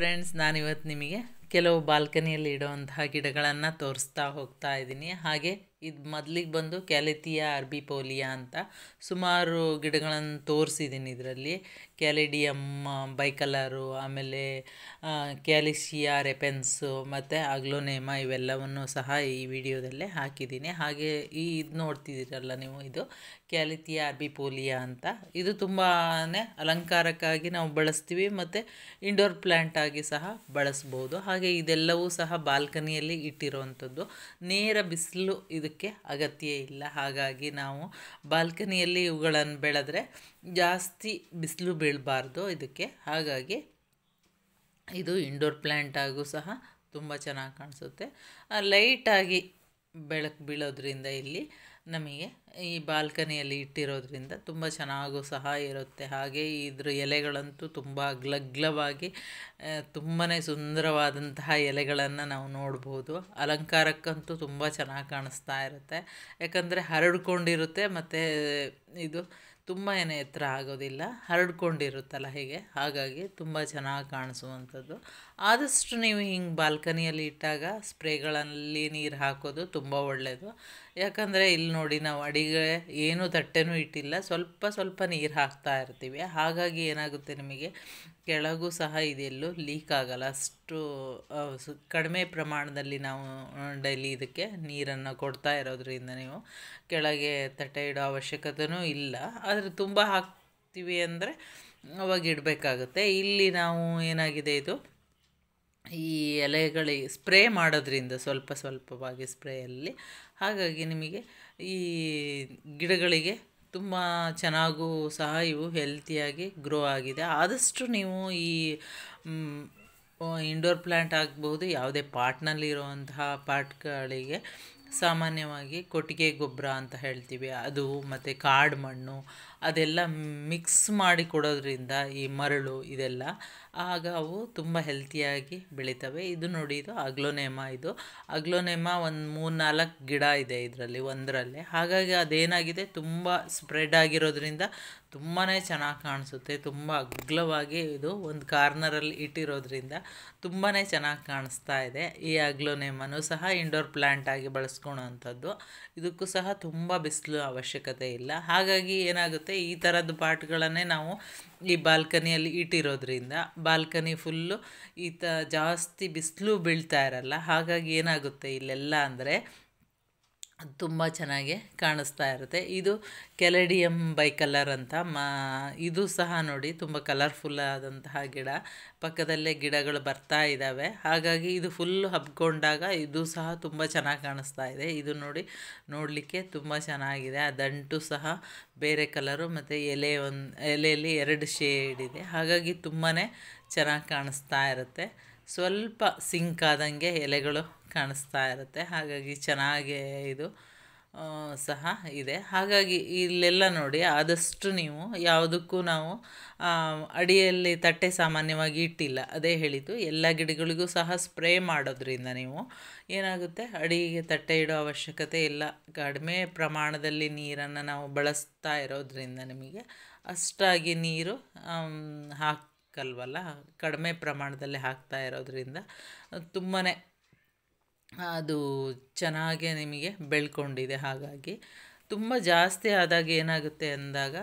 friends ನಾನಿವತ್ತು ನಿಮಗೆ ಕೆಲವು ಬಾಲ್ಕನಿಯಲ್ಲಿ ಇಡುವಂತಹ ಗಿಡಗಳನ್ನು ತೋರಿಸ್ತಾ ಹೋಗ್ತಾ ಇದ್ದೀನಿ ಹಾಗೆ ಇದು ಮೊದಲಿಗೆ ಬಂದು ಕ್ಯಾಲಿತಿಯಾ ಅರ್ಬಿಪೋಲಿಯಾ ಅಂತ ಸುಮಾರು ಗಿಡಗಳನ್ನು ತೋರಿಸಿದ್ದೀನಿ ಇದರಲ್ಲಿ ಕ್ಯಾಲಿಡಿಯಮ್ ಬೈಕಲರು um, ಆಮೇಲೆ ಕ್ಯಾಲಿಸಿಯಾ ರೆಪೆನ್ಸು ಮತ್ತು ಅಗ್ಲೋನೇಮ ಇವೆಲ್ಲವನ್ನು ಸಹ ಈ ವಿಡಿಯೋದಲ್ಲೇ ಹಾಕಿದ್ದೀನಿ ಹಾಗೆ ಈ ಇದು ನೋಡ್ತಿದ್ದೀರಲ್ಲ ನೀವು ಇದು ಕ್ಯಾಲಿತಿಯಾ ಅರ್ಬಿಪೋಲಿಯಾ ಅಂತ ಇದು ತುಂಬಾ ಅಲಂಕಾರಕ್ಕಾಗಿ ನಾವು ಬಳಸ್ತೀವಿ ಮತ್ತು ಇಂಡೋರ್ ಪ್ಲ್ಯಾಂಟಾಗಿ ಆಗಿ ಸಹ ಬಳಸ್ಬೋದು ಹಾಗೆ ಇದೆಲ್ಲವೂ ಸಹ ಬಾಲ್ಕನಿಯಲ್ಲಿ ಇಟ್ಟಿರುವಂಥದ್ದು ನೇರ ಬಿಸಿಲು ಇದಕ್ಕೆ ಅಗತ್ಯ ಇಲ್ಲ ಹಾಗಾಗಿ ನಾವು ಬಾಲ್ಕನಿಯಲ್ಲಿ ಇವುಗಳನ್ನು ಬೆಳೆದ್ರೆ ಜಾಸ್ತಿ ಬಿಸಿಲು ಬೀಳಬಾರ್ದು ಇದಕ್ಕೆ ಹಾಗಾಗಿ ಇದು ಇಂಡೋರ್ ಪ್ಲ್ಯಾಂಟ್ ಆಗು ಸಹ ತುಂಬ ಚೆನ್ನಾಗಿ ಕಾಣಿಸುತ್ತೆ ಲೈಟಾಗಿ ಬೆಳಕು ಬೀಳೋದ್ರಿಂದ ಇಲ್ಲಿ ನಮಗೆ ಈ ಬಾಲ್ಕನಿಯಲ್ಲಿ ಇಟ್ಟಿರೋದ್ರಿಂದ ತುಂಬ ಚೆನ್ನಾಗೂ ಸಹ ಇರುತ್ತೆ ಹಾಗೆ ಇದ್ರ ಎಲೆಗಳಂತೂ ತುಂಬ ಗ್ಲಗ್ಲವಾಗಿ ತುಂಬಾ ಸುಂದರವಾದಂತಹ ಎಲೆಗಳನ್ನು ನಾವು ನೋಡ್ಬೋದು ಅಲಂಕಾರಕ್ಕಂತೂ ತುಂಬ ಚೆನ್ನಾಗಿ ಕಾಣಿಸ್ತಾ ಇರುತ್ತೆ ಯಾಕಂದರೆ ಹರಡ್ಕೊಂಡಿರುತ್ತೆ ಮತ್ತು ಇದು ತುಂಬ ಏನು ಎತ್ತರ ಆಗೋದಿಲ್ಲ ಹರಡ್ಕೊಂಡಿರುತ್ತಲ್ಲ ಹೀಗೆ ಹಾಗಾಗಿ ತುಂಬ ಚೆನ್ನಾಗಿ ಕಾಣಿಸುವಂಥದ್ದು ಆದಷ್ಟು ನೀವು ಹಿಂಗೆ ಬಾಲ್ಕನಿಯಲ್ಲಿ ಇಟ್ಟಾಗ ಸ್ಪ್ರೇಗಳಲ್ಲಿ ನೀರು ಹಾಕೋದು ತುಂಬ ಒಳ್ಳೆಯದು ಯಾಕಂದರೆ ಇಲ್ಲಿ ನೋಡಿ ನಾವು ಅಡಿಗೆ ಏನೂ ತಟ್ಟೆನೂ ಇಟ್ಟಿಲ್ಲ ಸ್ವಲ್ಪ ಸ್ವಲ್ಪ ನೀರು ಹಾಕ್ತಾ ಇರ್ತೀವಿ ಹಾಗಾಗಿ ಏನಾಗುತ್ತೆ ನಿಮಗೆ ಕೆಳಗೂ ಸಹ ಇದೆಲ್ಲೂ ಲೀಕ್ ಆಗಲ್ಲ ಅಷ್ಟು ಕಡಿಮೆ ಪ್ರಮಾಣದಲ್ಲಿ ನಾವು ಡೈಲಿ ಇದಕ್ಕೆ ನೀರನ್ನು ಕೊಡ್ತಾ ಇರೋದ್ರಿಂದ ನೀವು ಕೆಳಗೆ ತಟ್ಟೆ ಇಡೋ ಅವಶ್ಯಕತೆಯೂ ಇಲ್ಲ ಆದರೆ ತುಂಬ ಹಾಕ್ತೀವಿ ಅಂದರೆ ಅವಾಗ ಇಡಬೇಕಾಗುತ್ತೆ ಇಲ್ಲಿ ನಾವು ಏನಾಗಿದೆ ಇದು ಈ ಎಲೆಗಳಿಗೆ ಸ್ಪ್ರೇ ಮಾಡೋದ್ರಿಂದ ಸ್ವಲ್ಪ ಸ್ವಲ್ಪವಾಗಿ ಸ್ಪ್ರೇಯಲ್ಲಿ ಹಾಗಾಗಿ ನಿಮಗೆ ಈ ಗಿಡಗಳಿಗೆ ತುಂಬ ಚೆನ್ನಾಗೂ ಸಹ ಇವು ಹೆಲ್ತಿಯಾಗಿ ಗ್ರೋ ಆಗಿದೆ ಆದಷ್ಟು ನೀವು ಈ ಇಂಡೋರ್ ಪ್ಲ್ಯಾಂಟ್ ಆಗ್ಬೋದು ಯಾವುದೇ ಪಾಟ್ನಲ್ಲಿರುವಂತಹ ಪಾಟ್ಗಳಿಗೆ ಸಾಮಾನ್ಯವಾಗಿ ಕೊಟ್ಟಿಗೆ ಗೊಬ್ಬರ ಅಂತ ಹೇಳ್ತೀವಿ ಅದು ಮತ್ತು ಕಾಡು ಮಣ್ಣು ಅದೆಲ್ಲ ಮಿಕ್ಸ್ ಮಾಡಿ ಕೊಡೋದ್ರಿಂದ ಈ ಮರಳು ಇದೆಲ್ಲ ಆಗ ಅವು ತುಂಬ ಹೆಲ್ತಿಯಾಗಿ ಬೆಳಿತವೆ ಇದು ನೋಡಿ ಇದು ಅಗ್ಲೋನೇಮ ಇದು ಅಗ್ಲೋನೇಮ ಒಂದು ಮೂರು ನಾಲ್ಕು ಗಿಡ ಇದೆ ಇದರಲ್ಲಿ ಒಂದರಲ್ಲೇ ಹಾಗಾಗಿ ಅದೇನಾಗಿದೆ ತುಂಬ ಸ್ಪ್ರೆಡ್ ಆಗಿರೋದ್ರಿಂದ ತುಂಬಾ ಚೆನ್ನಾಗಿ ಕಾಣಿಸುತ್ತೆ ತುಂಬ ಅಗ್ಲವಾಗಿ ಇದು ಒಂದು ಕಾರ್ನರಲ್ಲಿ ಇಟ್ಟಿರೋದ್ರಿಂದ ತುಂಬಾ ಚೆನ್ನಾಗಿ ಕಾಣಿಸ್ತಾ ಇದೆ ಈ ಅಗ್ಲೋನೇಮನು ಸಹ ಇಂಡೋರ್ ಪ್ಲ್ಯಾಂಟ್ ಆಗಿ ಬಳಸ್ಕೊಳೋ ಅಂಥದ್ದು ಇದಕ್ಕೂ ಸಹ ತುಂಬ ಬಿಸಿಲು ಅವಶ್ಯಕತೆ ಇಲ್ಲ ಹಾಗಾಗಿ ಏನಾಗುತ್ತೆ ಮತ್ತು ಈ ಥರದ ಪಾಟ್ಗಳನ್ನೇ ನಾವು ಈ ಬಾಲ್ಕನಿಯಲ್ಲಿ ಇಟ್ಟಿರೋದ್ರಿಂದ ಬಾಲ್ಕನಿ ಫುಲ್ಲು ಈ ತ ಜಾಸ್ತಿ ಬಿಸಿಲು ಬೀಳ್ತಾ ಇರಲ್ಲ ಹಾಗಾಗಿ ಏನಾಗುತ್ತೆ ಇಲ್ಲೆಲ್ಲ ಅಂದರೆ ತುಂಬ ಚೆನ್ನಾಗಿ ಕಾಣಿಸ್ತಾ ಇರುತ್ತೆ ಇದು ಕೆಲೆಡಿಯಂ ಬೈ ಕಲರ್ ಅಂತ ಮ ಇದು ಸಹ ನೋಡಿ ತುಂಬ ಕಲರ್ಫುಲ್ ಆದಂತಹ ಗಿಡ ಪಕ್ಕದಲ್ಲೇ ಗಿಡಗಳು ಬರ್ತಾ ಇದ್ದಾವೆ ಹಾಗಾಗಿ ಇದು ಫುಲ್ ಹಬ್ಕೊಂಡಾಗ ಇದು ಸಹ ತುಂಬ ಚೆನ್ನಾಗಿ ಕಾಣಿಸ್ತಾ ಇದೆ ಇದು ನೋಡಿ ನೋಡಲಿಕ್ಕೆ ತುಂಬ ಚೆನ್ನಾಗಿದೆ ಆ ದಂಟು ಸಹ ಬೇರೆ ಕಲರು ಮತ್ತು ಎಲೆ ಒಂದು ಎಲೆಯಲ್ಲಿ ಎರಡು ಶೇಡ್ ಇದೆ ಹಾಗಾಗಿ ತುಂಬಾ ಚೆನ್ನಾಗಿ ಕಾಣಿಸ್ತಾ ಇರುತ್ತೆ ಸ್ವಲ್ಪ ಸಿಂಕ್ ಆದಂಗೆ ಎಲೆಗಳು ಕಾಣಿಸ್ತಾ ಇರುತ್ತೆ ಹಾಗಾಗಿ ಚೆನ್ನಾಗೇ ಇದು ಸಹ ಇದೆ ಹಾಗಾಗಿ ಇಲ್ಲೆಲ್ಲ ನೋಡಿ ಆದಷ್ಟು ನೀವು ಯಾವುದಕ್ಕೂ ನಾವು ಅಡಿಯಲ್ಲಿ ತಟ್ಟೆ ಸಾಮಾನ್ಯವಾಗಿ ಇಟ್ಟಿಲ್ಲ ಅದೇ ಹೇಳಿದ್ದು ಎಲ್ಲ ಗಿಡಗಳಿಗೂ ಸಹ ಸ್ಪ್ರೇ ಮಾಡೋದ್ರಿಂದ ನೀವು ಏನಾಗುತ್ತೆ ಅಡಿಗೆ ತಟ್ಟೆ ಇಡೋ ಅವಶ್ಯಕತೆ ಇಲ್ಲ ಕಡಿಮೆ ಪ್ರಮಾಣದಲ್ಲಿ ನೀರನ್ನು ನಾವು ಬಳಸ್ತಾ ಇರೋದ್ರಿಂದ ನಿಮಗೆ ಅಷ್ಟಾಗಿ ನೀರು ಹಾಕಿ ಕಲ್ವಲ್ಲ ಕಡಿಮೆ ಪ್ರಮಾಣದಲ್ಲಿ ಹಾಕ್ತಾ ಇರೋದ್ರಿಂದ ತುಂಬಾ ಅದು ಚೆನ್ನಾಗೆ ನಿಮಗೆ ಬೆಳ್ಕೊಂಡಿದೆ ಹಾಗಾಗಿ ತುಂಬ ಜಾಸ್ತಿ ಆದಾಗ ಏನಾಗುತ್ತೆ ಅಂದಾಗ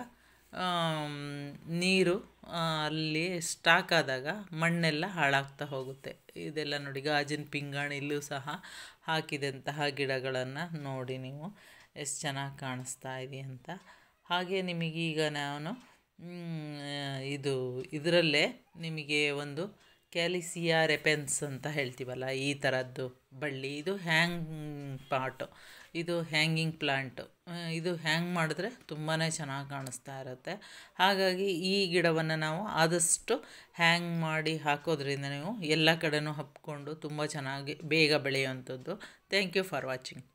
ನೀರು ಅಲ್ಲಿ ಸ್ಟಾಕ್ ಆದಾಗ ಮಣ್ಣೆಲ್ಲ ಹಾಳಾಗ್ತಾ ಹೋಗುತ್ತೆ ಇದೆಲ್ಲ ನೋಡಿ ಗಾಜಿನ ಪಿಂಗಾಣಿಲ್ಲೂ ಸಹ ಹಾಕಿದಂತಹ ಗಿಡಗಳನ್ನು ನೋಡಿ ನೀವು ಎಷ್ಟು ಚೆನ್ನಾಗಿ ಕಾಣಿಸ್ತಾ ಇದೆ ಅಂತ ಹಾಗೆ ನಿಮಗೀಗ ನಾನು ಇದು ಇದರಲ್ಲೇ ನಿಮಗೆ ಒಂದು ಕ್ಯಾಲಿಸಿಯಾ ರೆಪೆನ್ಸ್ ಅಂತ ಹೇಳ್ತೀವಲ್ಲ ಈ ಥರದ್ದು ಬಳ್ಳಿ ಇದು ಹ್ಯಾಂಗ್ ಪಾಟು ಇದು ಹ್ಯಾಂಗಿಂಗ್ ಪ್ಲ್ಯಾಂಟು ಇದು ಹ್ಯಾಂಗ್ ಮಾಡಿದ್ರೆ ತುಂಬಾ ಚೆನ್ನಾಗಿ ಕಾಣಿಸ್ತಾ ಇರುತ್ತೆ ಹಾಗಾಗಿ ಈ ಗಿಡವನ್ನು ನಾವು ಆದಷ್ಟು ಹ್ಯಾಂಗ್ ಮಾಡಿ ಹಾಕೋದ್ರಿಂದ ನೀವು ಎಲ್ಲ ಕಡೆಯೂ ಹಬ್ಕೊಂಡು ತುಂಬ ಚೆನ್ನಾಗಿ ಬೇಗ ಬೆಳೆಯುವಂಥದ್ದು ಥ್ಯಾಂಕ್ ಯು ಫಾರ್ ವಾಚಿಂಗ್